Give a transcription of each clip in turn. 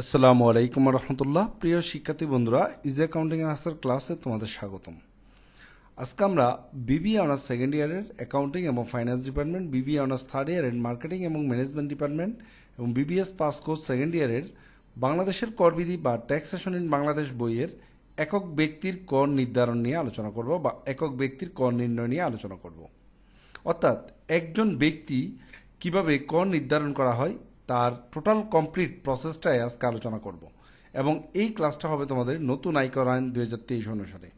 আসসালামু আলাইকুম রহমতুল্লাহ প্রিয় শিক্ষার্থী বন্ধুরা ইজ অ্যাকাউন্টিং আনার্সের ক্লাসে তোমাদের স্বাগতম আজকে আমরা বিবি অনার্স সেকেন্ড ইয়ারের অ্যাকাউন্টিং এবং finance department BB honours third year and marketing এবং ম্যানেজমেন্ট ডিপার্টমেন্ট এবং বিবিএস পাস কোর্স সেকেন্ড ইয়ারের বাংলাদেশের করবিধি বা ট্যাক্সেশন ইন বাংলাদেশ বইয়ের একক ব্যক্তির কর নির্ধারণ নিয়ে আলোচনা করব বা একক ব্যক্তির কর নির্ণয় নিয়ে আলোচনা করব অর্থাৎ একজন ব্যক্তি কিভাবে কর নির্ধারণ করা হয় তার টোটাল কমপ্লিট প্রসেসটাই আজকে আলোচনা করব এবং এই ক্লাসটা হবে তোমাদের নতুন আয়কর আইন দুই অনুসারে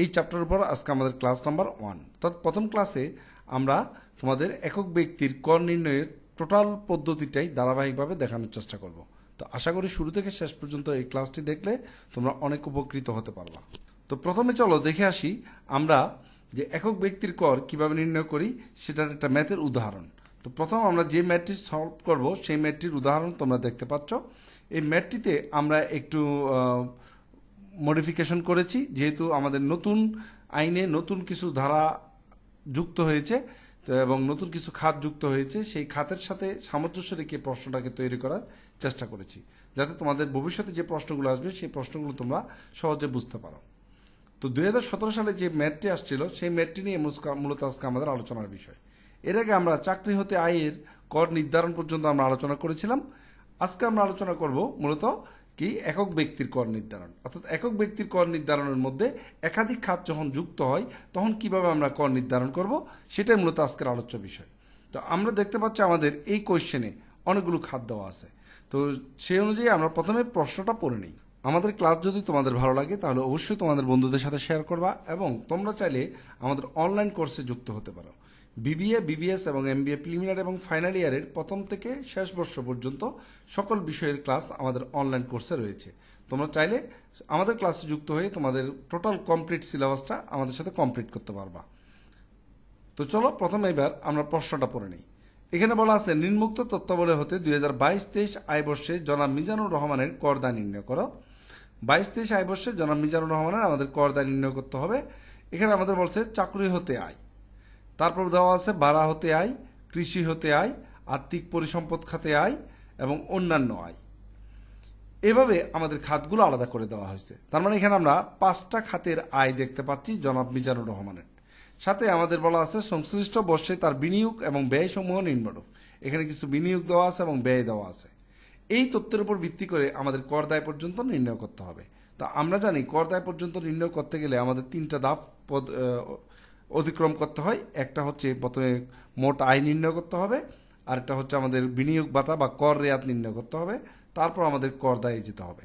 এই চ্যাপ্টার উপর আজকে আমাদের ক্লাস নাম্বার ওয়ান অর্থাৎ প্রথম ক্লাসে আমরা তোমাদের একক ব্যক্তির কর নির্ণয়ের টোটাল পদ্ধতিটাই ধারাবাহিকভাবে দেখানোর চেষ্টা করব তো আশা করি শুরু থেকে শেষ পর্যন্ত এই ক্লাসটি দেখলে তোমরা অনেক উপকৃত হতে পারবা তো প্রথমে চলো দেখে আসি আমরা যে একক ব্যক্তির কর কিভাবে নির্ণয় করি সেটার একটা ম্যাথের উদাহরণ তো প্রথম আমরা যে ম্যাটটি সলভ করব সেই ম্যাটটির উদাহরণ তোমরা দেখতে পাচ্ছ এই ম্যাটটিতে আমরা একটু মডিফিকেশন করেছি যেহেতু আমাদের নতুন আইনে নতুন কিছু ধারা যুক্ত হয়েছে তো এবং নতুন কিছু খাত যুক্ত হয়েছে সেই খাতের সাথে সামঞ্জস্য রেখে প্রশ্নটাকে তৈরি করার চেষ্টা করেছি যাতে তোমাদের ভবিষ্যতে যে প্রশ্নগুলো আসবে সেই প্রশ্নগুলো তোমরা সহজে বুঝতে পারো তো দুই সালে যে ম্যাটটি আসছিল সেই ম্যাটটি নিয়ে মূলত আজকে আমাদের আলোচনার বিষয় এর আগে আমরা চাকরি হতে আয়ের কর নির্ধারণ পর্যন্ত আমরা আলোচনা করেছিলাম আজকে আমরা আলোচনা করব মূলত কি একক ব্যক্তির কর নির্ধারণ অর্থাৎ একক ব্যক্তির কর নির্ধারণের মধ্যে একাধিক খাত যখন যুক্ত হয় তখন কিভাবে আমরা কর নির্ধারণ করব সেটাই মূলত আজকের আলোচ্য বিষয় তো আমরা দেখতে পাচ্ছি আমাদের এই কোয়েশ্চেনে অনেকগুলো খাত দেওয়া আছে তো সেই অনুযায়ী আমরা প্রথমে প্রশ্নটা পড়ে নিই আমাদের ক্লাস যদি তোমাদের ভালো লাগে তাহলে অবশ্যই তোমাদের বন্ধুদের সাথে শেয়ার করবা এবং তোমরা চাইলে আমাদের অনলাইন কোর্সে যুক্ত হতে পারো বিবিএ বিবিএস এবং এমবিএ প্রিলিমিনারি এবং ফাইনাল ইয়ারের প্রথম থেকে শেষ বর্ষ পর্যন্ত সকল বিষয়ের ক্লাস আমাদের অনলাইন কোর্সে রয়েছে তোমরা চাইলে আমাদের ক্লাসে যুক্ত হয়ে তোমাদের টোটাল কমপ্লিট সিলেবাসটা আমাদের সাথে কমপ্লিট করতে পারবা তো চলো প্রথম এবার আমরা প্রশ্নটা পড়ে নিই এখানে বলা আছে নির্মুক্ত তত্ত্বাবলে হতে দুই হাজার বাইশ তেইশ আয়বর্ষে জনাব মিজানুর রহমানের করদা নির্ণয় করো বাইশ তেইশ আয় বর্ষে জনাব মিজানুর রহমানের আমাদের করদা নির্ণয় করতে হবে এখানে আমাদের বলছে চাকরি হতে আয় তারপর দেওয়া আছে ভাড়া হতে আয় কৃষি হতে আয় আর্থিক পরিসম্পদ খাতে আয় এবং অন্যান্য আয় এভাবে আমাদের খাতগুলো আলাদা করে দেওয়া হয়েছে তার মানে এখানে আমরা পাঁচটা খাতের আয় দেখতে পাচ্ছি জনাব মিজানুর রহমানের সাথে আমাদের বলা আছে সংশ্লিষ্ট বর্ষে তার বিনিয়োগ এবং ব্যয় সমূহ নিম্নরূপ এখানে কিছু বিনিয়োগ দেওয়া আছে এবং ব্যয় দেওয়া আছে এই তথ্যের উপর ভিত্তি করে আমাদের কর দায় পর্যন্ত নির্ণয় করতে হবে তা আমরা জানি কর দায় পর্যন্ত নির্ণয় করতে গেলে আমাদের তিনটা ধাপ অতিক্রম করতে হয় একটা হচ্ছে প্রথমে মোট আয় নির্ণয় করতে হবে আরেকটা হচ্ছে আমাদের বিনিয়োগ ভাতা বা কর রেয়াত নির্ণয় করতে হবে তারপর আমাদের কর দায়ে যেতে হবে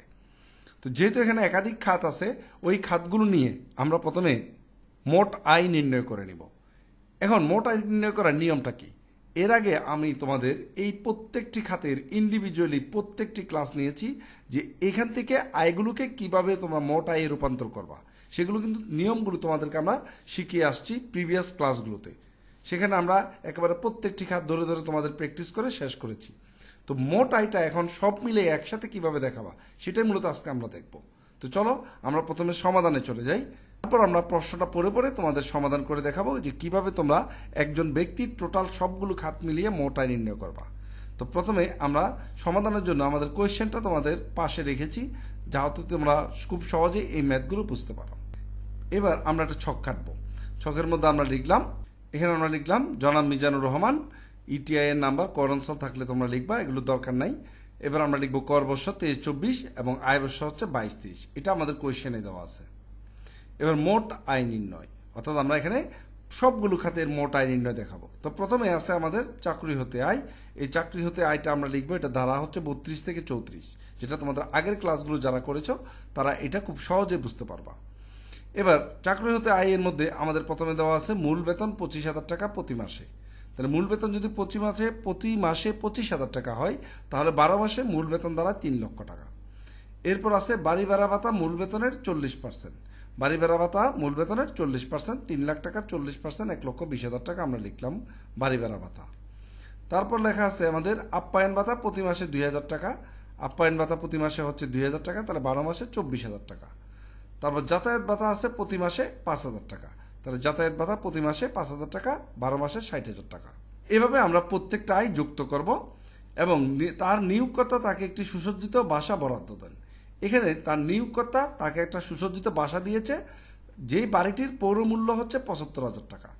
তো যেহেতু এখানে একাধিক খাত আছে ওই খাতগুলো নিয়ে আমরা প্রথমে মোট আয় নির্ণয় করে নিব এখন মোট আয় নির্ণয় করার নিয়মটা কি এর আগে আমি তোমাদের এই প্রত্যেকটি খাতের ইন্ডিভিজুয়ালি প্রত্যেকটি ক্লাস নিয়েছি যে এখান থেকে আয়গুলোকে কিভাবে তোমরা মোট আয়ে রূপান্তর করবা সেগুলো কিন্তু নিয়মগুলো তোমাদেরকে আমরা শিখিয়ে আসছি প্রিভিয়াস ক্লাসগুলোতে সেখানে আমরা একেবারে প্রত্যেকটি খাত ধরে ধরে তোমাদের প্র্যাকটিস করে শেষ করেছি তো মোট আইটা এখন সব মিলে একসাথে কিভাবে দেখাবা সেটাই মূলত আজকে আমরা দেখব তো চলো আমরা প্রথমে সমাধানে চলে যাই তারপর আমরা প্রশ্নটা পড়ে পড়ে তোমাদের সমাধান করে দেখাবো যে কিভাবে তোমরা একজন ব্যক্তির টোটাল সবগুলো খাত মিলিয়ে মোট আয় নির্ণয় করবা তো প্রথমে আমরা সমাধানের জন্য আমাদের কোয়েশ্চেনটা তোমাদের পাশে রেখেছি যাহাতে তোমরা খুব সহজে এই ম্যাথগুলো বুঝতে পারো এবার আমরা একটা ছক কাটব ছকের মধ্যে আমরা লিখলাম এখানে আমরা লিখলাম জনাব Mizanur Rahman E e I number কর থাকলে তোমরা লিখবা এগুলো দরকার নাই এবার আমরা লিখবো কর বর্ষ তেইশ চব্বিশ এবং আয় বর্ষ হচ্ছে বাইশ তেইশ এটা আমাদের কোয়েশনে দেওয়া আছে এবার মোট আয় নির্ণয় অর্থাৎ আমরা এখানে সবগুলো খাতের মোট আয় নির্ণয় দেখাবো তো প্রথমে আছে আমাদের চাকরি হতে আয় এই চাকরি হতে আয়টা আমরা লিখবো এটা ধারা হচ্ছে বত্রিশ থেকে চৌত্রিশ যেটা তোমাদের আগের ক্লাসগুলো যারা করেছো তারা এটা খুব সহজে বুঝতে পারবা এবার চাকরি হতে আয়ের মধ্যে আমাদের প্রথমে দেওয়া আছে মূল বেতন পঁচিশ হাজার টাকা প্রতি মাসে তাহলে মূল বেতন যদি প্রতি মাসে প্রতি মাসে পঁচিশ হাজার টাকা হয় তাহলে বারো মাসে মূল বেতন দ্বারা তিন লক্ষ টাকা এরপর আছে বাড়ি ভাড়া ভাতা মূল বেতনের চল্লিশ পার্সেন্ট বাড়ি ভাড়া ভাতা মূল বেতনের চল্লিশ পার্সেন্ট তিন লাখ টাকার চল্লিশ পার্সেন্ট এক লক্ষ বিশ হাজার টাকা আমরা লিখলাম বাড়ি ভাড়া ভাতা তারপর লেখা আছে আমাদের আপ্যায়ন ভাতা প্রতি মাসে দুই হাজার টাকা আপ্যায়ন ভাতা প্রতি মাসে হচ্ছে দুই হাজার টাকা তাহলে বারো মাসে চব্বিশ হাজার টাকা তারপর যাতায়াত ভাতা আছে প্রতি মাসে পাঁচ হাজার টাকা তাহলে যাতায়াত ভাতা প্রতি মাসে পাঁচ হাজার টাকা বারো মাসে ষাট হাজার টাকা এভাবে আমরা প্রত্যেকটা আয় যুক্ত করব এবং তার নিয়োগকর্তা তাকে একটি সুসজ্জিত বাসা বরাদ্দ দেন এখানে তার নিয়োগকর্তা তাকে একটা সুসজ্জিত বাসা দিয়েছে যেই বাড়িটির পৌরমূল্য হচ্ছে পঁচাত্তর হাজার টাকা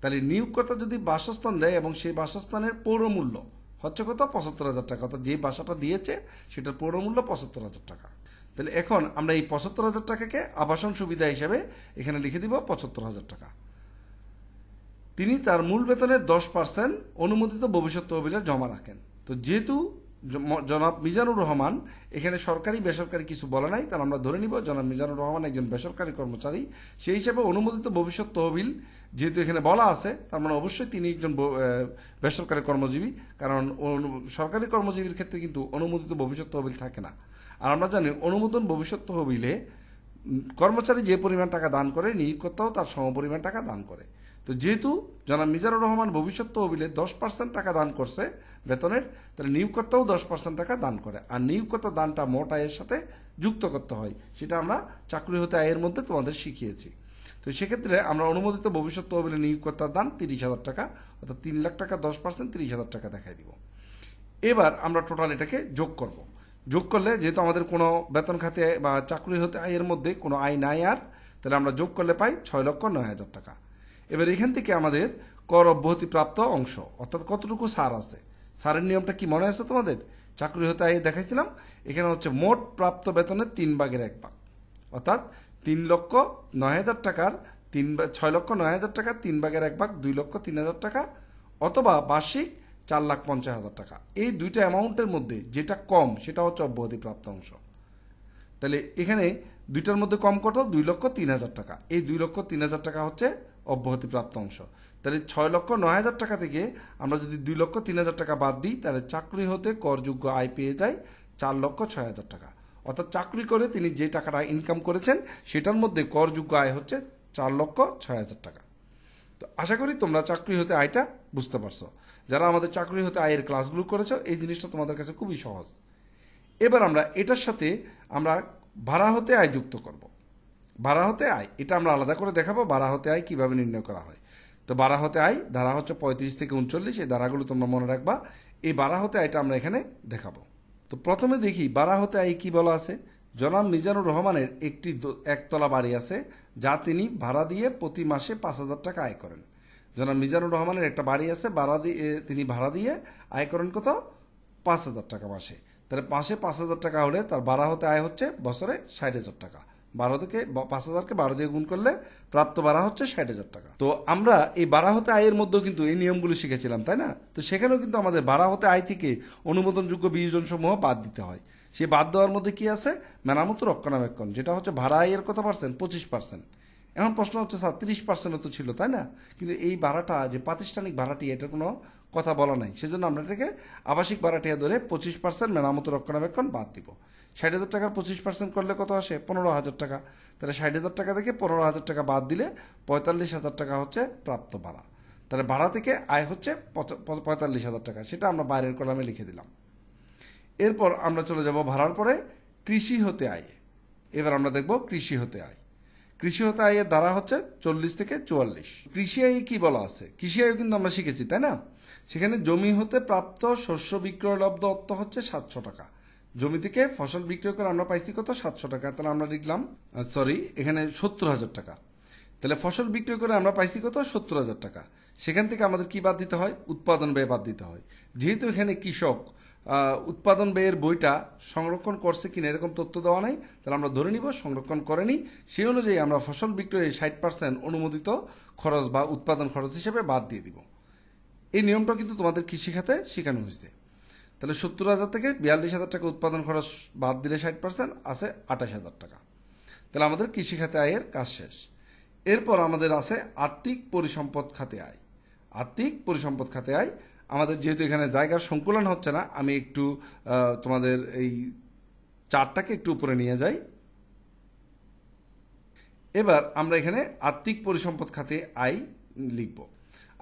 তাহলে নিয়োগকর্তা যদি বাসস্থান দেয় এবং সেই বাসস্থানের পৌরমূল্য হচ্ছে কত পঁচাত্তর হাজার টাকা অর্থাৎ যে বাসাটা দিয়েছে সেটার পৌরমূল্য পঁচাত্তর হাজার টাকা তাহলে এখন আমরা এই পঁচাত্তর হাজার টাকাকে আবাসন সুবিধা হিসাবে এখানে লিখে দিব পঁচাত্তর হাজার টাকা তিনি তার মূল বেতনের দশ পার্সেন্ট অনুমোদিত ভবিষ্যৎ তহবিলে জমা রাখেন তো যেহেতু জনাব মিজানুর রহমান এখানে সরকারি বেসরকারি কিছু বলা নাই তার আমরা ধরে নিব জনাব মিজানুর রহমান একজন বেসরকারি কর্মচারী সেই হিসাবে অনুমোদিত ভবিষ্যৎ তহবিল যেহেতু এখানে বলা আছে তার মানে অবশ্যই তিনি একজন বেসরকারি কর্মজীবী কারণ সরকারি কর্মজীবীর ক্ষেত্রে কিন্তু অনুমোদিত ভবিষ্যৎ তহবিল থাকে না আর আমরা জানি অনুমোদন ভবিষ্যৎ তহবিলে কর্মচারী যে পরিমাণ টাকা দান করে নিয়োগকর্তাও তার সমপরিমাণ টাকা দান করে তো যেহেতু জনাব মিজারুর রহমান ভবিষ্যৎ তহবিলে দশ পার্সেন্ট টাকা দান করছে বেতনের তাহলে নিয়োগকর্তাও দশ পার্সেন্ট টাকা দান করে আর নিয়োগকর্তা দানটা মোট আয়ের সাথে যুক্ত করতে হয় সেটা আমরা চাকরি হতে আয়ের মধ্যে তোমাদের শিখিয়েছি তো সেক্ষেত্রে আমরা অনুমোদিত ভবিষ্যৎ তহবিলে নিয়োগকর্তার দান তিরিশ হাজার টাকা অর্থাৎ তিন লাখ টাকা দশ পার্সেন্ট তিরিশ হাজার টাকা দেখাই দিব এবার আমরা টোটাল এটাকে যোগ করব যোগ করলে যেহেতু আমাদের কোনো বেতন খাতে বা চাকরি হতে আয়ের মধ্যে কোনো আয় নাই আর তাহলে আমরা যোগ করলে পাই ছয় লক্ষ নয় হাজার টাকা এবার এখান থেকে আমাদের কর প্রাপ্ত অংশ অর্থাৎ কতটুকু সার আছে সারের নিয়মটা কি মনে আছে তোমাদের চাকরি হতে আগে দেখাইছিলাম এখানে হচ্ছে মোট প্রাপ্ত বেতনের তিন ভাগের এক ভাগ অর্থাৎ তিন লক্ষ নয় হাজার টাকার তিন ছয় লক্ষ নয় হাজার টাকা তিন ভাগের এক ভাগ দুই লক্ষ তিন হাজার টাকা অথবা বার্ষিক চার লাখ পঞ্চাশ হাজার টাকা এই দুইটা অ্যামাউন্টের মধ্যে যেটা কম সেটা হচ্ছে প্রাপ্ত অংশ তাহলে এখানে দুইটার মধ্যে কম কত দুই লক্ষ তিন হাজার টাকা এই দুই লক্ষ তিন হাজার টাকা হচ্ছে প্রাপ্ত অংশ তাহলে ছয় লক্ষ নয় হাজার টাকা থেকে আমরা যদি দুই লক্ষ তিন হাজার টাকা বাদ দিই তাহলে চাকরি হতে করযোগ্য আয় পেয়ে যায় চার লক্ষ ছয় হাজার টাকা অর্থাৎ চাকরি করে তিনি যে টাকাটা ইনকাম করেছেন সেটার মধ্যে করযোগ্য আয় হচ্ছে চার লক্ষ ছয় হাজার টাকা তো আশা করি তোমরা চাকরি হতে আয়টা বুঝতে পারছো যারা আমাদের চাকরি হতে আয়ের ক্লাসগুলো করেছো এই জিনিসটা তোমাদের কাছে খুবই সহজ এবার আমরা এটার সাথে আমরা ভাড়া হতে আয় যুক্ত করবো ভাড়া হতে আয় এটা আমরা আলাদা করে দেখাবো ভাড়া হতে আয় কীভাবে নির্ণয় করা হয় তো বাড়া হতে আয় ধারা হচ্ছে পঁয়ত্রিশ থেকে উনচল্লিশ এই ধারাগুলো তোমরা মনে রাখবা এই বাড়া হতে আয়টা আমরা এখানে দেখাবো তো প্রথমে দেখি বাড়া হতে আয় কি বলা আছে জনাব মিজানুর রহমানের একটি একতলা বাড়ি আছে যা তিনি ভাড়া দিয়ে প্রতি মাসে পাঁচ হাজার টাকা আয় করেন জনাব মিজানুর রহমানের একটা বাড়ি আছে ভাড়া দিয়ে তিনি ভাড়া দিয়ে আয় করেন কত পাঁচ হাজার টাকা মাসে তাহলে মাসে পাঁচ হাজার টাকা হলে তার ভাড়া হতে আয় হচ্ছে বছরে ষাট হাজার টাকা বারো থেকে পাঁচ হাজারকে বারো দিয়ে গুণ করলে প্রাপ্ত বাড়া হচ্ছে ষাট হাজার টাকা তো আমরা এই বাড়া হতে আয়ের মধ্যেও কিন্তু এই নিয়মগুলো শিখেছিলাম তাই না তো সেখানেও কিন্তু আমাদের বাড়া হতে আয় থেকে অনুমোদনযোগ্য বিয়োজন সমূহ বাদ দিতে হয় সে বাদ দেওয়ার মধ্যে কি আছে মেরামত রক্ষণাবেক্ষণ যেটা হচ্ছে ভাড়া আয়ের কত পার্সেন্ট পঁচিশ পার্সেন্ট এখন প্রশ্ন হচ্ছে স্যার তিরিশ পার্সেন্ট তো ছিল তাই না কিন্তু এই ভাড়াটা যে প্রাতিষ্ঠানিক ভাড়াটি এটার কোনো কথা বলা নাই সেজন্য আমরা এটাকে আবাসিক ভাড়াটিয়া ধরে পঁচিশ পার্সেন্ট মেরামত রক্ষণাবেক্ষণ বাদ দিব ষাট হাজার টাকার পঁচিশ পার্সেন্ট করলে কত আসে পনেরো হাজার টাকা তাহলে ষাট হাজার টাকা থেকে পনেরো হাজার টাকা বাদ দিলে পঁয়তাল্লিশ হাজার টাকা হচ্ছে প্রাপ্ত ভাড়া তাহলে ভাড়া থেকে আয় হচ্ছে পঁয়তাল্লিশ হাজার টাকা সেটা আমরা বাইরের কলামে লিখে দিলাম এরপর আমরা চলে যাব ভাড়ার পরে কৃষি হতে আয় এবার আমরা দেখব কৃষি হতে আয় কৃষি হতে আয়ের দ্বারা হচ্ছে চল্লিশ থেকে চুয়াল্লিশ কৃষি আয় কি বলা আছে কৃষি আয় কিন্তু আমরা শিখেছি তাই না সেখানে জমি হতে প্রাপ্ত শস্য বিক্রয় লব্ধ অর্থ হচ্ছে সাতশো টাকা জমি থেকে ফসল বিক্রয় করে আমরা পাইছি কত সাতশো টাকা তাহলে আমরা লিখলাম সরি এখানে সত্তর হাজার টাকা তাহলে ফসল বিক্রয় করে আমরা পাইছি কত সত্তর হাজার টাকা সেখান থেকে আমাদের কি বাদ দিতে হয় উৎপাদন ব্যয় বাদ দিতে হয় যেহেতু এখানে কৃষক উৎপাদন ব্যয়ের বইটা সংরক্ষণ করছে কিনা এরকম তথ্য দেওয়া নাই তাহলে আমরা ধরে নিব সংরক্ষণ করেনি সেই অনুযায়ী আমরা ফসল বিক্রয়ের ষাট পার্সেন্ট অনুমোদিত খরচ বা উৎপাদন খরচ হিসেবে বাদ দিয়ে দিব এই নিয়মটা কিন্তু তোমাদের কৃষি খাতে শেখানো হয়েছে তাহলে সত্তর হাজার থেকে বিয়াল্লিশ হাজার টাকা উৎপাদন খরচ বাদ দিলে ষাট পার্সেন্ট আছে আঠাশ হাজার টাকা তাহলে আমাদের কৃষি খাতে আয়ের কাজ শেষ এরপর আমাদের আছে আর্থিক পরিসম্পদ খাতে আয় আর্থিক পরিসম্পদ খাতে আয় আমাদের যেহেতু এখানে জায়গার সংকুলন হচ্ছে না আমি একটু তোমাদের এই চারটাকে একটু উপরে নিয়ে যাই এবার আমরা এখানে আত্মিক পরিসম্পদ খাতে আয় লিখব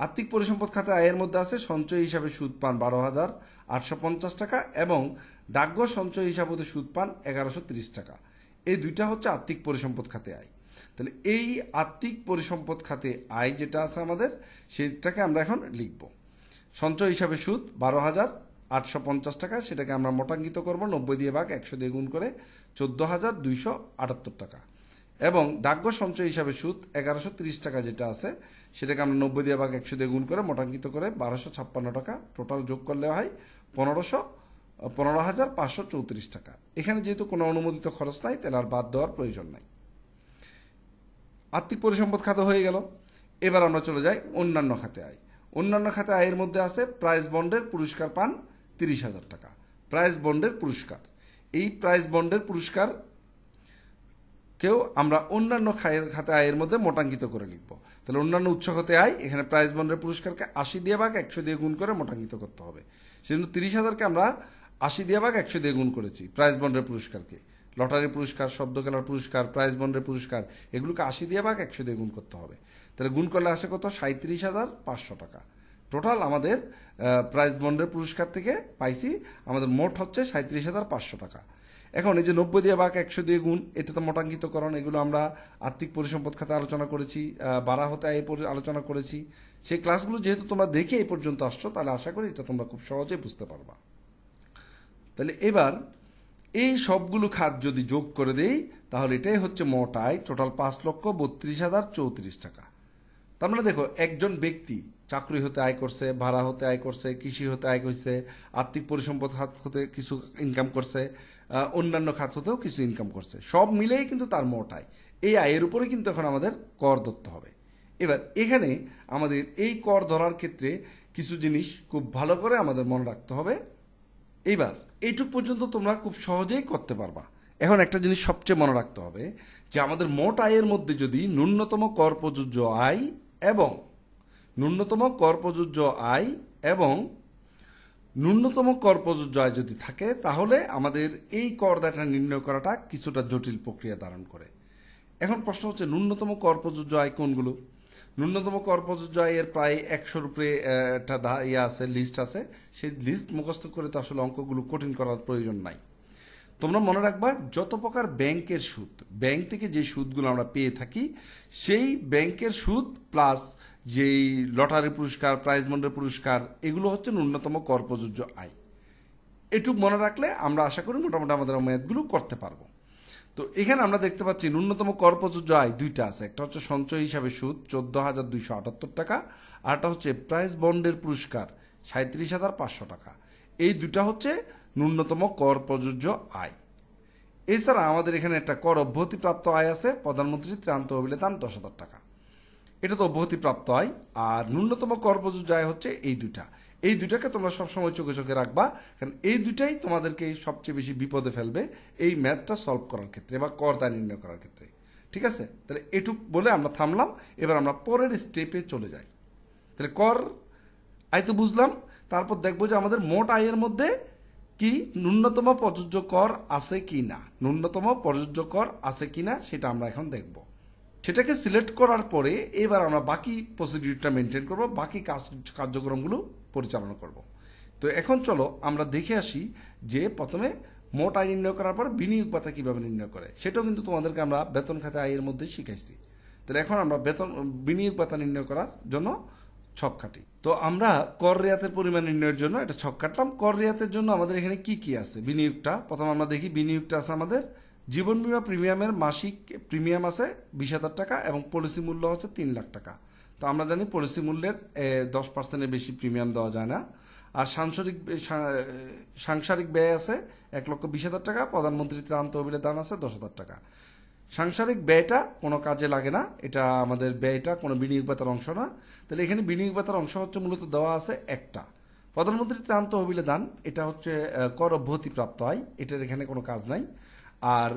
আত্মিক পরিসম্পদ খাতে আয়ের মধ্যে আছে সঞ্চয় হিসাবে সুদ পান বারো হাজার আটশো পঞ্চাশ টাকা এবং ডাকঘর সঞ্চয় হিসাবে সুদ পান এগারোশো তিরিশ টাকা এই দুইটা হচ্ছে আত্মিক পরিসম্পদ খাতে আয় তাহলে এই আত্মিক পরিসম্পদ খাতে আয় যেটা আছে আমাদের সেটাকে আমরা এখন লিখবো সঞ্চয় হিসাবে সুদ বারো হাজার আটশো পঞ্চাশ টাকা সেটাকে আমরা মোটাঙ্কিত করব নব্বই দিয়ে ভাগ একশো দিয়ে গুণ করে চোদ্দো হাজার দুইশো আটাত্তর টাকা এবং ডাকঘর সঞ্চয় হিসাবে সুদ এগারোশো তিরিশ টাকা যেটা আছে সেটাকে আমরা নব্বই দিয়ে ভাগ একশো দিয়ে গুণ করে মোটাঙ্কিত করে বারোশো ছাপ্পান্ন টাকা টোটাল যোগ করলে হয় পনেরোশো পনেরো হাজার পাঁচশো চৌত্রিশ টাকা এখানে যেহেতু কোনো অনুমোদিত খরচ নাই তাহলে আর বাদ দেওয়ার প্রয়োজন নাই আর্থিক পরিসম্পদ খাতে হয়ে গেল এবার আমরা চলে যাই অন্যান্য খাতে আয় অন্যান্য খাতে আয়ের মধ্যে আছে প্রাইজ বন্ডের পুরস্কার পান তিরিশ হাজার টাকা প্রাইজ বন্ডের পুরস্কার এই প্রাইজ বন্ডের পুরস্কার কেউ আমরা অন্যান্য খায়ের খাতে আয়ের মধ্যে মোটাঙ্কিত করে লিখব তাহলে অন্যান্য উৎস খাতে আয় এখানে প্রাইজ বন্ডের পুরস্কারকে আশি দিয়ে ভাগ একশো দিয়ে গুণ করে মোটাঙ্কিত করতে হবে সেজন্য তিরিশ হাজারকে আমরা আশি দিয়ে ভাগ একশো দিয়ে গুণ করেছি প্রাইজ বন্ডের পুরস্কারকে লটারি পুরস্কার শব্দ খেলার পুরস্কার প্রাইজ বন্ডের পুরস্কার এগুলোকে আশি দিয়ে ভাগ একশো দিয়ে গুণ করতে হবে তাহলে গুণ করলে আসে কত সাঁত্রিশ হাজার পাঁচশো টাকা টোটাল আমাদের প্রাইজ বন্ডের পুরস্কার থেকে পাইছি আমাদের মোট হচ্ছে সাঁত্রিশ হাজার পাঁচশো টাকা এখন এই যে নব্বই দিয়ে বাঘ একশো দিয়ে গুণ এটা তো মোটাঙ্কিতকরণ এগুলো আমরা আর্থিক পরিসম্পদ খাতে আলোচনা করেছি বাড়া হতে আয় আলোচনা করেছি সেই ক্লাসগুলো যেহেতু তোমরা দেখে এই পর্যন্ত আসছো তাহলে আশা করি এটা তোমরা খুব সহজে বুঝতে পারবা তাহলে এবার এই সবগুলো খাত যদি যোগ করে দেই তাহলে এটাই হচ্ছে মোট আয় টোটাল পাঁচ লক্ষ বত্রিশ হাজার চৌত্রিশ টাকা তার মানে দেখো একজন ব্যক্তি চাকরি হতে আয় করছে ভাড়া হতে আয় করছে কৃষি হতে আয় করছে আর্থিক পরিসম্পদ হাত হতে কিছু ইনকাম করছে অন্যান্য খাত হতেও কিছু ইনকাম করছে সব মিলেই কিন্তু তার মোট আয় এই আয়ের উপরে কিন্তু এখন আমাদের কর ধরতে হবে এবার এখানে আমাদের এই কর ধরার ক্ষেত্রে কিছু জিনিস খুব ভালো করে আমাদের মনে রাখতে হবে এইবার এইটুক পর্যন্ত তোমরা খুব সহজেই করতে পারবা এখন একটা জিনিস সবচেয়ে মনে রাখতে হবে যে আমাদের মোট আয়ের মধ্যে যদি ন্যূনতম কর প্রযোজ্য আয় এবং ন্যূনতম কর প্রযোজ্য আয় এবং ন্যূনতম কর প্রযোজ্য আয় যদি থাকে তাহলে আমাদের এই করদাতা নির্ণয় করাটা কিছুটা জটিল প্রক্রিয়া ধারণ করে এখন প্রশ্ন হচ্ছে ন্যূনতম কর প্রযোজ্য আয় কোনগুলো ন্যূনতম কর প্রযোজ্য আয়ের প্রায় একশো রূপে একটা ইয়ে আছে লিস্ট আছে সেই লিস্ট মুখস্থ করে তো আসলে অঙ্কগুলো কঠিন করার প্রয়োজন নাই তোমরা মনে রাখবা যত প্রকার ব্যাংকের সুদ ব্যাংক থেকে যে সুদগুলো আমরা পেয়ে থাকি সেই ব্যাংকের সুদ প্লাস যেই লটারি পুরস্কার প্রাইজ মন্ডের পুরস্কার এগুলো হচ্ছে ন্যূনতম কর প্রযোজ্য আয় এটুক মনে রাখলে আমরা আশা করি মোটামুটি আমাদের মেয়াদগুলো করতে পারবো তো এখানে আমরা দেখতে পাচ্ছি ন্যূনতম কর প্রযোজ্য আয় দুইটা আছে একটা হচ্ছে সঞ্চয় হিসাবে সুদ চোদ্দ হাজার দুইশো আটাত্তর টাকা আর একটা হচ্ছে প্রাইজ বন্ডের পুরস্কার সাঁত্রিশ হাজার পাঁচশো টাকা এই দুটা হচ্ছে ন্যূনতম কর প্রযোজ্য আয় এছাড়া আমাদের এখানে একটা কর অব্যতিপ্রাপ্ত আয় আছে প্রধানমন্ত্রী ত্রাণ তহবিলে দান দশ হাজার টাকা এটা তো অব্যতিপ্রাপ্ত আয় আর ন্যূনতম কর প্রযোজ্য আয় হচ্ছে এই দুইটা এই দুইটাকে তোমরা সবসময় চোখে চোখে রাখবা কারণ এই দুইটাই তোমাদেরকে সবচেয়ে বেশি বিপদে ফেলবে এই ম্যাথটা সলভ করার ক্ষেত্রে বা করদা নির্ণয় করার ক্ষেত্রে ঠিক আছে তাহলে এটুক বলে আমরা থামলাম এবার আমরা পরের স্টেপে চলে যাই তাহলে কর আয় তো বুঝলাম তারপর দেখবো যে আমাদের মোট আয়ের মধ্যে কি ন্যূনতম প্রযোজ্য কর আছে কি না ন্যূনতম প্রযোজ্য কর আছে কি না সেটা আমরা এখন দেখব সেটাকে সিলেক্ট করার পরে এবার আমরা বাকি প্রসিডিউরটা মেনটেন করব বাকি কাজ কার্যক্রমগুলো পরিচালনা করব তো এখন চলো আমরা দেখে আসি যে প্রথমে মোট আয় নির্ণয় করার পর বিনিয়োগ ভাতা কীভাবে নির্ণয় করে সেটাও কিন্তু তোমাদেরকে আমরা বেতন খাতে আয়ের মধ্যে শিখাইছি তাহলে এখন আমরা বেতন বিনিয়োগ ভাতা নির্ণয় করার জন্য ছক কাটি তো আমরা কর রেয়াতের পরিমাণ নির্ণয়ের জন্য এটা ছক কাটলাম কর রেয়াতের জন্য আমাদের এখানে কি কি আছে বিনিয়োগটা প্রথম আমরা দেখি বিনিয়োগটা আছে আমাদের জীবন বিমা প্রিমিয়ামের মাসিক প্রিমিয়াম আছে বিশ হাজার টাকা এবং পলিসি মূল্য হচ্ছে তিন লাখ টাকা তো আমরা জানি পলিসি মূল্যের দশ পার্সেন্টের বেশি প্রিমিয়াম দেওয়া যায় না আর সাংসারিক সাংসারিক ব্যয় আছে এক লক্ষ বিশ হাজার টাকা প্রধানমন্ত্রী ত্রাণ তহবিলের দান আছে দশ হাজার টাকা সাংসারিক ব্যয়টা কোনো কাজে লাগে না এটা আমাদের ব্যয়টা কোনো বিনিয়োগ পাতার অংশ না তাহলে এখানে বিনিয়োগ পাতার অংশ হচ্ছে মূলত দেওয়া আছে একটা প্রধানমন্ত্রী ত্রাণ তহবিলে দান এটা হচ্ছে কর প্রাপ্ত হয় এটার এখানে কোনো কাজ নাই আর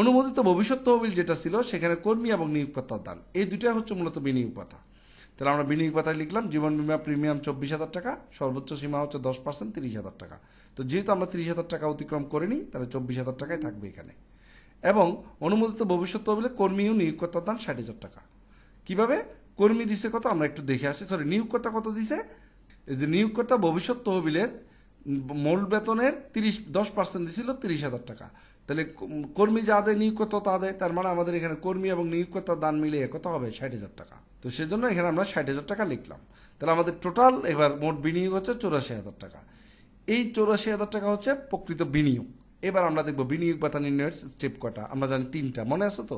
অনুমোদিত ভবিষ্যৎ তহবিল যেটা ছিল সেখানে কর্মী এবং নিয়োগপাতার দান এই দুইটা হচ্ছে মূলত বিনিয়োগ পাতা তাহলে আমরা বিনিয়োগ পাতায় লিখলাম জীবন বিমা প্রিমিয়াম চব্বিশ হাজার টাকা সর্বোচ্চ সীমা হচ্ছে দশ পার্সেন্ট তিরিশ হাজার টাকা তো যেহেতু আমরা তিরিশ হাজার টাকা অতিক্রম করিনি তাহলে চব্বিশ হাজার টাকাই থাকবে এখানে এবং অনুমোদিত ভবিষ্যৎ তহবিলে কর্মীও নিয়োগকর্তা দান ষাট হাজার টাকা কীভাবে কর্মী দিছে কত আমরা একটু দেখে আসি সরি নিয়োগকর্তা কত দিছে যে নিয়োগকর্তা ভবিষ্যৎ তহবিলের মূল বেতনের তিরিশ দশ পার্সেন্ট দিছিল তিরিশ হাজার টাকা তাহলে কর্মী যা দেয় নিয়োগকর্তা তা দেয় তার মানে আমাদের এখানে কর্মী এবং নিয়োগকর্তা দান মিলিয়ে কত হবে ষাট হাজার টাকা তো সেজন্য এখানে আমরা ষাট হাজার টাকা লিখলাম তাহলে আমাদের টোটাল এবার মোট বিনিয়োগ হচ্ছে চৌরাশি হাজার টাকা এই চৌরাশি হাজার টাকা হচ্ছে প্রকৃত বিনিয়োগ এবার আমরা দেখব বিনিয়োগ ভাতা নির্ণয়ের স্টেপ কটা আমরা জানি তিনটা মনে আছে তো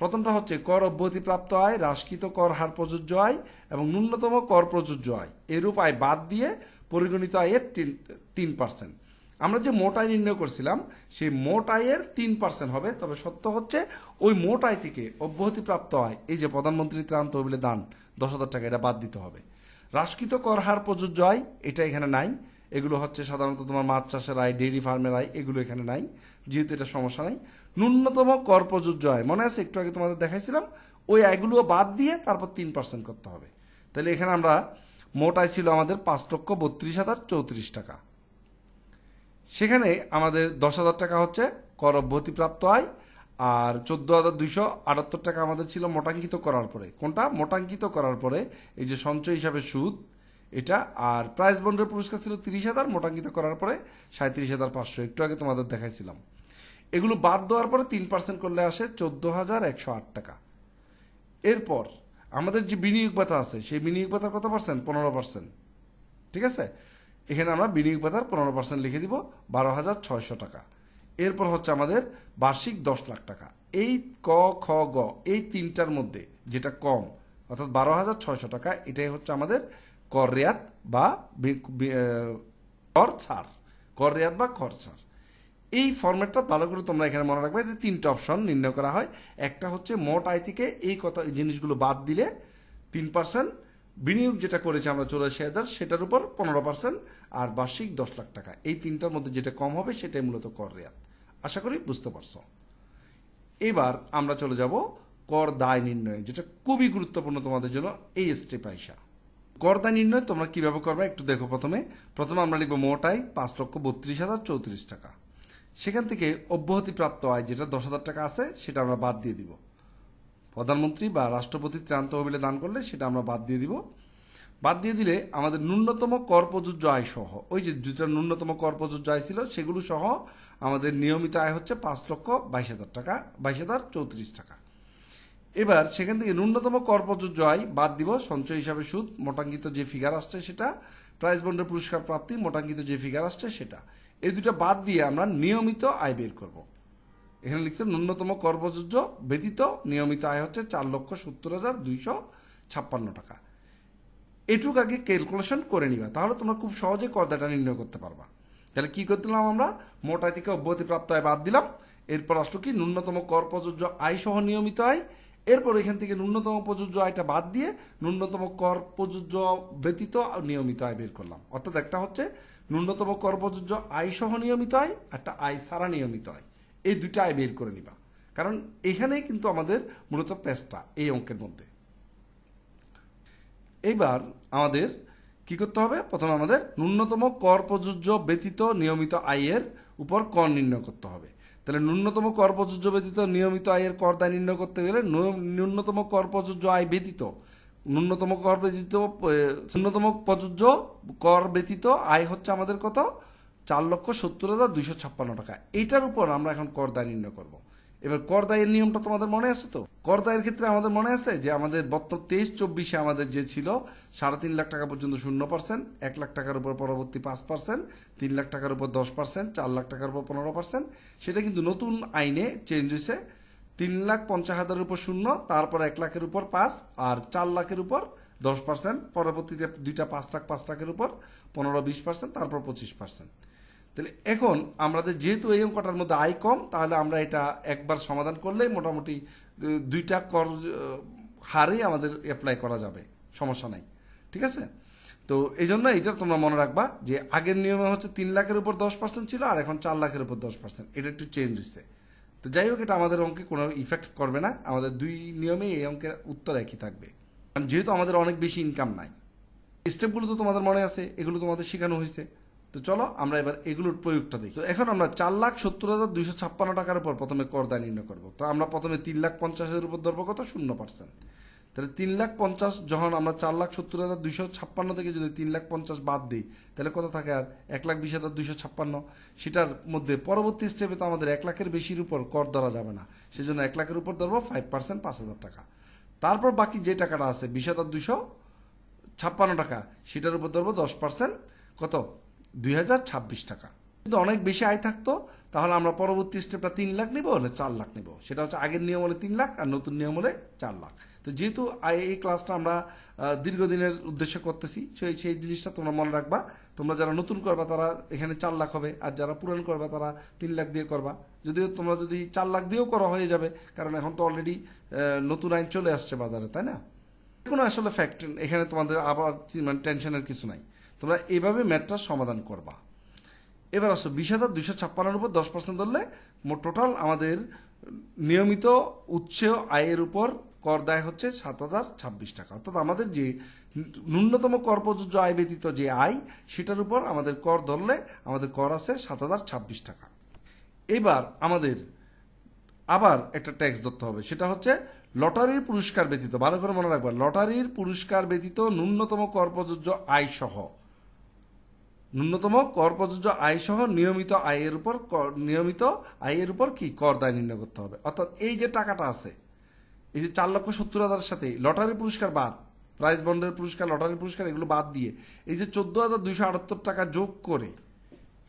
প্রথমটা হচ্ছে কর প্রাপ্ত আয় হ্রাসকৃত কর হার প্রযোজ্য আয় এবং ন্যূনতম কর প্রযোজ্য আয় এরূপ আয় বাদ দিয়ে পরিগণিত আয়ের তিন পার্সেন্ট আমরা যে মোট আয় নির্ণয় করছিলাম সেই মোট আয়ের তিন পার্সেন্ট হবে তবে সত্য হচ্ছে ওই মোট আয় থেকে প্রাপ্ত আয় এই যে প্রধানমন্ত্রী ত্রাণ তহবিলে দান দশ হাজার টাকা এটা বাদ দিতে হবে হ্রাসকৃত কর হার প্রযোজ্য আয় এটা এখানে নাই এগুলো হচ্ছে সাধারণত তোমার মাছ চাষের আয় ডেইরি ফার্মের আয় এগুলো এখানে নাই যেহেতু এটা সমস্যা নাই ন্যূনতম কর প্রযোজ্য আয় মনে আছে একটু আগে তোমাদের দেখাইছিলাম ওই আয়গুলো বাদ দিয়ে তারপর তিন পার্সেন্ট করতে হবে তাহলে এখানে আমরা মোট আয় ছিল আমাদের পাঁচ লক্ষ বত্রিশ হাজার চৌত্রিশ টাকা সেখানে আমাদের দশ হাজার টাকা হচ্ছে কর অব্যাহতিপ্রাপ্ত আয় আর চোদ্দ হাজার দুইশো আটাত্তর টাকা আমাদের ছিল মোটাঙ্কিত করার পরে কোনটা মোটাঙ্কিত করার পরে এই যে সঞ্চয় হিসাবে সুদ এটা আর প্রাইস বন্ডের পুরস্কার ছিল তিরিশ হাজার মোটাঙ্কিত করার পরে সাঁত্রিশ হাজার পাঁচশো একটু আগে তোমাদের দেখাইছিলাম এগুলো বাদ দেওয়ার পরে তিন পার্সেন্ট করলে আসে চোদ্দো হাজার একশো আট টাকা এরপর আমাদের যে বিনিয়োগ ভাতা আছে সেই বিনিয়োগ ভাতার কত পার্সেন্ট পনেরো পার্সেন্ট ঠিক আছে এখানে আমরা বিনিয়োগ ভাতার পনেরো পার্সেন্ট লিখে দিব বারো হাজার ছয়শো টাকা এরপর হচ্ছে আমাদের বার্ষিক দশ লাখ টাকা এই ক খ গ এই তিনটার মধ্যে যেটা কম অর্থাৎ বারো হাজার ছয়শো টাকা এটাই হচ্ছে আমাদের কর রেয়াত বা কর ছাড় কর রেয়াত বা কর ছাড় এই ফর্ম্যাটটা ভালো করে তোমরা এখানে মনে রাখবে যে তিনটা অপশন নির্ণয় করা হয় একটা হচ্ছে মোট আয় থেকে এই কথা জিনিসগুলো বাদ দিলে তিন পার্সেন্ট বিনিয়োগ যেটা করেছে আমরা চৌরাশি হাজার সেটার উপর পনেরো পার্সেন্ট আর বার্ষিক দশ লাখ টাকা এই তিনটার মধ্যে যেটা কম হবে সেটাই মূলত কর রেয়াত আশা করি বুঝতে পারছো এবার আমরা চলে যাব কর দায় নির্ণয়ে যেটা খুবই গুরুত্বপূর্ণ তোমাদের জন্য এই স্টেপ আইসা গড়দা নির্ণয় তোমরা কিভাবে করবে একটু দেখো প্রথমে প্রথমে আমরা লিখবো মোটাই পাঁচ লক্ষ বত্রিশ হাজার চৌত্রিশ টাকা সেখান থেকে প্রাপ্ত আয় যেটা দশ হাজার টাকা আছে সেটা আমরা বাদ দিয়ে দিব প্রধানমন্ত্রী বা রাষ্ট্রপতি ত্রান্ত তহবিলে দান করলে সেটা আমরা বাদ দিয়ে দিব বাদ দিয়ে দিলে আমাদের ন্যূনতম কর প্রযোজ্য আয় সহ ওই যে যেটা ন্যূনতম কর প্রযোজ্য আয় ছিল সেগুলো সহ আমাদের নিয়মিত আয় হচ্ছে পাঁচ লক্ষ বাইশ হাজার টাকা বাইশ হাজার চৌত্রিশ টাকা এবার সেখান থেকে ন্যূনতম কর প্রযোজ্য আয় বাদ দিব সঞ্চয় হিসাবে সুদ মোটাঙ্কিত যে ফিগার আসছে সেটা প্রাইজ বন্ডের পুরস্কার প্রাপ্তি মোটাঙ্কিত যে ফিগার আসছে সেটা এই দুটা বাদ দিয়ে আমরা নিয়মিত আয় বের করব এখানে লিখছে ন্যূনতম কর প্রযোজ্য ব্যতীত নিয়মিত আয় হচ্ছে চার লক্ষ সত্তর হাজার দুইশো ছাপ্পান্ন টাকা এটুক আগে ক্যালকুলেশন করে নিবা তাহলে তোমরা খুব সহজে করদাটা নির্ণয় করতে পারবা তাহলে কি দিলাম আমরা মোটায় থেকে অব্যতিপ্রাপ্ত আয় বাদ দিলাম এরপর আসলো কি ন্যূনতম কর প্রযোজ্য আয় সহ নিয়মিত আয় এরপর এখান থেকে ন্যূনতম প্রযোজ্য আয়টা বাদ দিয়ে ন্যূনতম কর প্রযোজ্য ব্যতীত নিয়মিত আয় বের করলাম অর্থাৎ একটা হচ্ছে ন্যূনতম কর প্রযোজ্য আয় সহ নিয়মিত আয় একটা আয় সারা নিয়মিত আয় এই দুইটা আয় বের করে নিবা কারণ এখানেই কিন্তু আমাদের মূলত পেস্টা এই অঙ্কের মধ্যে এইবার আমাদের কি করতে হবে প্রথমে আমাদের ন্যূনতম কর প্রযোজ্য ব্যতীত নিয়মিত আয়ের উপর কর নির্ণয় করতে হবে তাহলে ন্যূনতম কর প্রযোজ্য ব্যতীত নিয়মিত আয়ের কর দায় নির্ণয় করতে গেলে ন্যূনতম কর প্রযোজ্য আয় ব্যতীত ন্যূনতম কর ব্যতীত ন্যূনতম প্রযোজ্য কর ব্যতীত আয় হচ্ছে আমাদের কত চার লক্ষ সত্তর হাজার দুইশো ছাপ্পান্ন টাকা এইটার উপর আমরা এখন কর দায় নির্ণয় করবো এবার করদায়ের নিয়মটা তোমাদের মনে আছে তো করদায়ের ক্ষেত্রে আমাদের মনে আছে যে আমাদের বর্তমান তেইশ চব্বিশে আমাদের যে ছিল সাড়ে তিন লাখ টাকা পর্যন্ত শূন্য পার্সেন্ট এক লাখ টাকার উপর পরবর্তী পাঁচ পার্সেন্ট তিন লাখ টাকার উপর দশ পার্সেন্ট চার লাখ টাকার উপর পনেরো পার্সেন্ট সেটা কিন্তু নতুন আইনে চেঞ্জ হয়েছে তিন লাখ পঞ্চাশ হাজারের উপর শূন্য তারপর এক লাখের উপর পাঁচ আর চার লাখের উপর দশ পার্সেন্ট পরবর্তীতে দুইটা পাঁচ লাখ পাঁচ লাখের উপর পনেরো বিশ পার্সেন্ট তারপর পঁচিশ পার্সেন্ট তাহলে এখন আমাদের যেহেতু এই অঙ্কটার মধ্যে আয় কম তাহলে আমরা এটা একবার সমাধান করলেই মোটামুটি দুইটা কর হারেই আমাদের অ্যাপ্লাই করা যাবে সমস্যা নাই ঠিক আছে তো এই জন্য এটা তোমরা মনে রাখবা যে আগের নিয়মে হচ্ছে তিন লাখের উপর দশ পার্সেন্ট ছিল আর এখন চার লাখের উপর দশ পার্সেন্ট এটা একটু চেঞ্জ হয়েছে তো যাই হোক এটা আমাদের অঙ্কে কোনো ইফেক্ট করবে না আমাদের দুই নিয়মেই এই অঙ্কের উত্তর একই থাকবে কারণ যেহেতু আমাদের অনেক বেশি ইনকাম নাই স্টেপগুলো তো তোমাদের মনে আছে এগুলো তোমাদের শেখানো হয়েছে তো চলো আমরা এবার এগুলোর প্রয়োগটা দেখি তো এখন আমরা চার লাখ সত্তর হাজার দুইশো ছাপ্পান্ন টাকার উপর প্রথমে কর দায় নির্ণয় করবো তো আমরা প্রথমে তিন লাখ পঞ্চাশের উপর ধরবো কত শূন্য পার্সেন্ট তাহলে তিন লাখ পঞ্চাশ যখন আমরা চার লাখ সত্তর হাজার দুইশো ছাপ্পান্ন থেকে যদি তিন লাখ পঞ্চাশ বাদ দিই তাহলে কত থাকে আর এক লাখ বিশ হাজার দুইশো ছাপ্পান্ন সেটার মধ্যে পরবর্তী স্টেপে তো আমাদের এক লাখের বেশির উপর কর ধরা যাবে না সেজন্য এক লাখের উপর ধরবো ফাইভ পার্সেন্ট পাঁচ হাজার টাকা তারপর বাকি যে টাকাটা আছে বিশ হাজার দুইশো ছাপ্পান্ন টাকা সেটার উপর ধরবো দশ পার্সেন্ট কত দুই টাকা যদি অনেক বেশি আয় থাকতো তাহলে আমরা পরবর্তী স্টেপটা তিন লাখ নেবো না চার লাখ নেব সেটা হচ্ছে আগের নিয়ম হলে তিন লাখ আর নতুন নিয়ম হলে চার লাখ তো যেহেতু এই ক্লাসটা আমরা দীর্ঘদিনের উদ্দেশ্য করতেছি সেই সেই জিনিসটা তোমরা মনে রাখবা তোমরা যারা নতুন করবা তারা এখানে চার লাখ হবে আর যারা পুরান করবা তারা তিন লাখ দিয়ে করবা যদিও তোমরা যদি চার লাখ দিয়েও করা হয়ে যাবে কারণ এখন তো অলরেডি নতুন আইন চলে আসছে বাজারে তাই না কোনো আসলে ফ্যাক্ট এখানে তোমাদের আবার মানে টেনশনের কিছু নাই তোমরা এইভাবে ম্যাথটার সমাধান করবা এবার আসো বিশ হাজার দুইশো ছাপ্পান্নর উপর দশ পার্সেন্ট ধরলে মোট টোটাল আমাদের নিয়মিত উচ্ছে আয়ের উপর কর দেয় হচ্ছে সাত হাজার ছাব্বিশ টাকা অর্থাৎ আমাদের যে ন্যূনতম কর প্রযোজ্য আয় ব্যতীত যে আয় সেটার উপর আমাদের কর ধরলে আমাদের কর আছে সাত হাজার ছাব্বিশ টাকা এবার আমাদের আবার একটা ট্যাক্স ধরতে হবে সেটা হচ্ছে লটারির পুরস্কার ব্যতীত ভালো করে মনে রাখবেন লটারির পুরস্কার ব্যতীত ন্যূনতম কর প্রযোজ্য আয় সহ ন্যূনতম কর প্রযোজ্য আয়সহ নিয়মিত আয়ের উপর নিয়মিত আয়ের উপর কি কর দায় নির্ণয় করতে হবে অর্থাৎ এই যে টাকাটা আছে এই যে চার লক্ষ সত্তর হাজার সাথে লটারি পুরস্কার বাদ প্রাইজ বন্ডের পুরস্কার লটারি পুরস্কার এগুলো বাদ দিয়ে এই যে চোদ্দো হাজার দুইশো আটাত্তর টাকা যোগ করে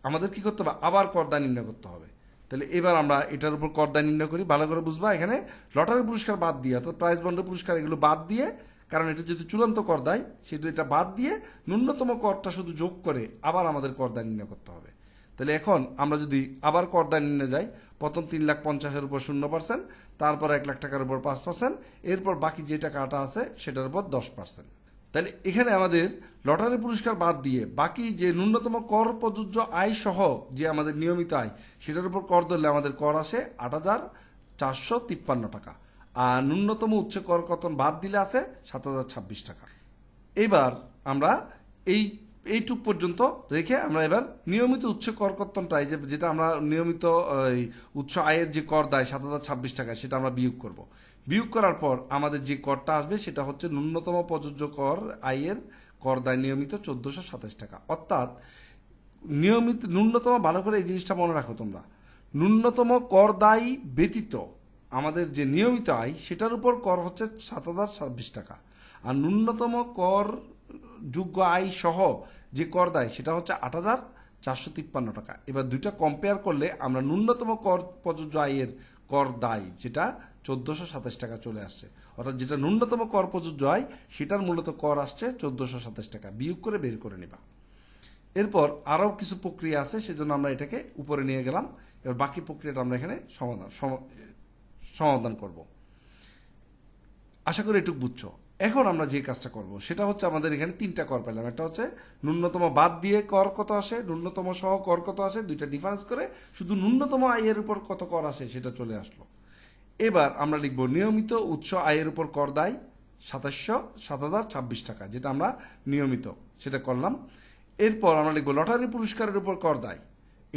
আমাদের কি করতে হবে আবার কর দায় নির্ণয় করতে হবে তাহলে এবার আমরা এটার উপর কর দায় নির্ণয় করি ভালো করে বুঝবা এখানে লটারি পুরস্কার বাদ দিয়ে অর্থাৎ প্রাইজ বন্ডের পুরস্কার এগুলো বাদ দিয়ে কারণ এটা যেহেতু চূড়ান্ত কর দেয় সেটা এটা বাদ দিয়ে ন্যূনতম করটা শুধু যোগ করে আবার আমাদের করদায় নির্ণয় করতে হবে তাহলে এখন আমরা যদি আবার করদায় নির্ণয় যাই প্রথম তিন লাখ পঞ্চাশের উপর শূন্য পার্সেন্ট তারপর এক লাখ টাকার উপর পাঁচ পার্সেন্ট এরপর বাকি যে টাকাটা আছে সেটার উপর দশ পার্সেন্ট তাহলে এখানে আমাদের লটারি পুরস্কার বাদ দিয়ে বাকি যে ন্যূনতম কর প্রযোজ্য আয় সহ যে আমাদের নিয়মিত আয় সেটার উপর কর ধরলে আমাদের কর আসে আট হাজার চারশো তিপ্পান্ন টাকা আর ন্যূনতম উচ্চ কর কতন বাদ দিলে আছে সাত হাজার ছাব্বিশ টাকা এবার আমরা এই এইটুক পর্যন্ত রেখে আমরা এবার নিয়মিত উচ্চ কর যে যেটা আমরা নিয়মিত উচ্চ আয়ের যে কর দেয় সাত হাজার ছাব্বিশ টাকা সেটা আমরা বিয়োগ করব বিয়োগ করার পর আমাদের যে করটা আসবে সেটা হচ্ছে ন্যূনতম প্রযোজ্য কর আয়ের কর দেয় নিয়মিত চোদ্দোশো সাতাশ টাকা অর্থাৎ নিয়মিত ন্যূনতম ভালো করে এই জিনিসটা মনে রাখো তোমরা ন্যূনতম কর দায়ী ব্যতীত আমাদের যে নিয়মিত আয় সেটার উপর কর হচ্ছে সাত হাজার ছাব্বিশ টাকা আর ন্যূনতম কর যোগ্য আয় সহ যে কর দেয় সেটা হচ্ছে আট হাজার চারশো তিপ্পান্ন টাকা এবার দুইটা কম্পেয়ার করলে আমরা ন্যূনতম কর প্রযোজ্য আয়ের কর দায় যেটা চোদ্দোশো সাতাশ টাকা চলে আসছে অর্থাৎ যেটা ন্যূনতম কর প্রযোজ্য আয় সেটার মূলত কর আসছে চোদ্দোশো সাতাশ টাকা বিয়োগ করে বের করে নেবা এরপর আরও কিছু প্রক্রিয়া আছে সেজন্য আমরা এটাকে উপরে নিয়ে গেলাম এবার বাকি প্রক্রিয়াটা আমরা এখানে সমাধান সমাধান করব আশা করি এটুকু বুঝছো এখন আমরা যে কাজটা করব সেটা হচ্ছে আমাদের এখানে তিনটা কর পেলাম একটা হচ্ছে ন্যূনতম বাদ দিয়ে কর কত আসে ন্যূনতম সহ কর কত আসে দুইটা ডিফারেন্স করে শুধু ন্যূনতম আয়ের উপর কত কর আসে সেটা চলে আসলো এবার আমরা লিখব নিয়মিত উৎস আয়ের উপর কর দেয় সাতাশশো সাত হাজার ছাব্বিশ টাকা যেটা আমরা নিয়মিত সেটা করলাম এরপর আমরা লিখব লটারি পুরস্কারের উপর কর দেয়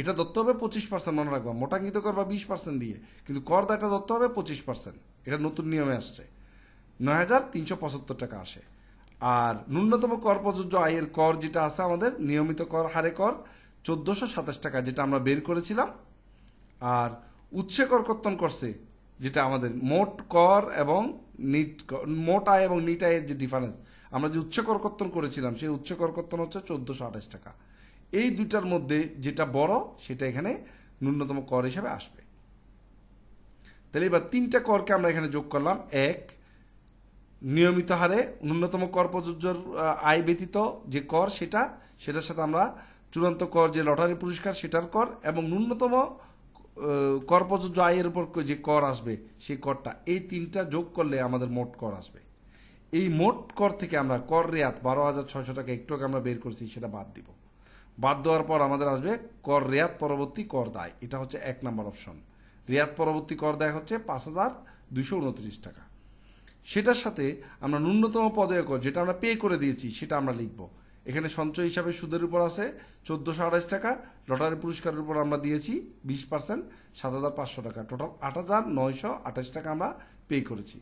এটা ধরতে হবে পঁচিশ পার্সেন্ট মনে রাখবা মোটাঙ্কিত করবা বিশ পার্সেন্ট দিয়ে কিন্তু কর করদাটা ধরতে হবে পঁচিশ পার্সেন্ট এটা নতুন নিয়মে আসছে নয় হাজার তিনশো পঁচাত্তর টাকা আসে আর ন্যূনতম কর প্রযোজ্য আয়ের কর যেটা আছে আমাদের নিয়মিত কর হারে কর চোদ্দোশো সাতাশ টাকা যেটা আমরা বের করেছিলাম আর উচ্ছে কর কর্তন করছে যেটা আমাদের মোট কর এবং নিট মোট আয় এবং নিট আয়ের যে ডিফারেন্স আমরা যে উচ্চ কর কর্তন করেছিলাম সেই উচ্চ কর কর্তন হচ্ছে চোদ্দোশো আঠাশ টাকা এই দুইটার মধ্যে যেটা বড় সেটা এখানে ন্যূনতম কর হিসাবে আসবে তাহলে এবার তিনটা করকে আমরা এখানে যোগ করলাম এক নিয়মিত হারে ন্যূনতম কর প্রযোজ্যর আয় ব্যতীত যে কর সেটা সেটার সাথে আমরা চূড়ান্ত কর যে লটারি পুরস্কার সেটার কর এবং ন্যূনতম কর প্রযোজ্য আয়ের উপর যে কর আসবে সেই করটা এই তিনটা যোগ করলে আমাদের মোট কর আসবে এই মোট কর থেকে আমরা কর রেয়াত বারো হাজার ছয়শো টাকা একটু আমরা বের করছি সেটা বাদ দিব বাদ দেওয়ার পর আমাদের আসবে কর রেয়াত পরবর্তী কর দায় এটা হচ্ছে এক নম্বর অপশন রেয়াত পরবর্তী কর দায় হচ্ছে পাঁচ হাজার দুইশো উনত্রিশ টাকা সেটার সাথে আমরা ন্যূনতম পদে কর যেটা আমরা পে করে দিয়েছি সেটা আমরা লিখব এখানে সঞ্চয় হিসাবে সুদের উপর আছে চোদ্দোশো আড়াইশ টাকা লটারি পুরস্কারের উপর আমরা দিয়েছি বিশ পার্সেন্ট সাত হাজার পাঁচশো টাকা টোটাল আট হাজার নয়শো আঠাশ টাকা আমরা পে করেছি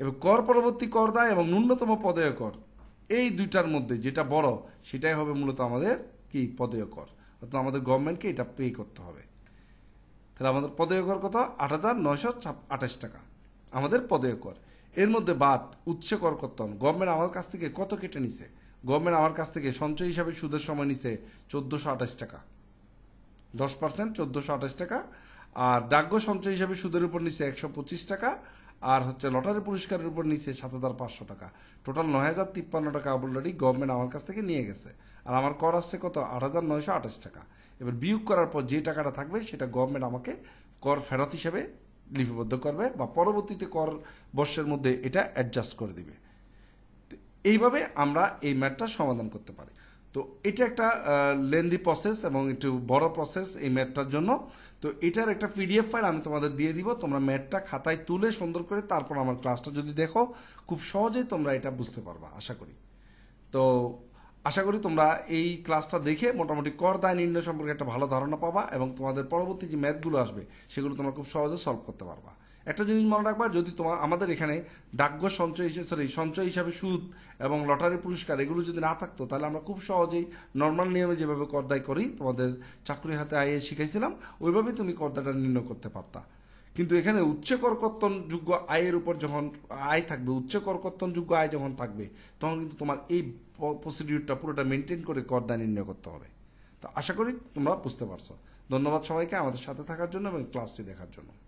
এবার কর পরবর্তী কর দায় এবং ন্যূনতম পদে কর এই দুইটার মধ্যে যেটা বড় সেটাই হবে মূলত আমাদের কি পদেয় কর অর্থাৎ আমাদের গভর্নমেন্টকে এটা পে করতে হবে তাহলে আমাদের পদেয় কর কত আট হাজার নয়শো আঠাশ টাকা আমাদের পদেয় কর এর মধ্যে বাদ উচ্ছে কর কর্তন গভর্নমেন্ট আমার কাছ থেকে কত কেটে নিছে গভর্নমেন্ট আমার কাছ থেকে সঞ্চয় হিসাবে সুদের সময় নিছে চোদ্দশো আঠাশ টাকা দশ পার্সেন্ট চোদ্দশো আঠাশ টাকা আর ডাগ্য সঞ্চয় হিসাবে সুদের উপর নিচে একশো পঁচিশ টাকা আর হচ্ছে লটারি পুরস্কারের উপর নিচে সাত হাজার পাঁচশো টাকা টোটাল নয় হাজার তিপ্পান্ন টাকা অলরেডি গভর্নমেন্ট আমার কাছ থেকে নিয়ে গেছে আর আমার কর আসছে কত আট হাজার নয়শো আঠাশ টাকা এবার বিয়োগ করার পর যে টাকাটা থাকবে সেটা গভর্নমেন্ট আমাকে কর ফেরত হিসেবে লিপিবদ্ধ করবে বা পরবর্তীতে কর বর্ষের মধ্যে এটা অ্যাডজাস্ট করে দিবে এইভাবে আমরা এই ম্যাটটা সমাধান করতে পারি তো এটা একটা লেন্দি প্রসেস এবং একটু বড় প্রসেস এই ম্যাটটার জন্য তো এটার একটা পিডিএফ ফাইল আমি তোমাদের দিয়ে দিব তোমরা ম্যাটটা খাতায় তুলে সুন্দর করে তারপর আমার ক্লাসটা যদি দেখো খুব সহজেই তোমরা এটা বুঝতে পারবা আশা করি তো আশা করি তোমরা এই ক্লাসটা দেখে মোটামুটি কর দায় নির্ণয় সম্পর্কে একটা ভালো ধারণা পাবা এবং তোমাদের পরবর্তী যে ম্যাথগুলো আসবে সেগুলো তোমরা খুব সহজে সলভ করতে পারবা একটা জিনিস মনে রাখবা যদি তোমার আমাদের এখানে ডাকঘ সঞ্চয় হিসেবে সরি সঞ্চয় হিসাবে সুদ এবং লটারি পুরস্কার এগুলো যদি না থাকতো তাহলে আমরা খুব সহজেই নর্মাল নিয়মে যেভাবে করদায় করি তোমাদের চাকরি হাতে আইয়ে শিখাইছিলাম ওইভাবেই তুমি করদাটা নির্ণয় করতে পারতা কিন্তু এখানে উচ্চ যোগ্য আয়ের উপর যখন আয় থাকবে উচ্চ যোগ্য আয় যখন থাকবে তখন কিন্তু তোমার এই প্রসিডিউরটা পুরোটা মেনটেন করে করদা নির্ণয় করতে হবে তো আশা করি তোমরা বুঝতে পারছো ধন্যবাদ সবাইকে আমাদের সাথে থাকার জন্য এবং ক্লাসটি দেখার জন্য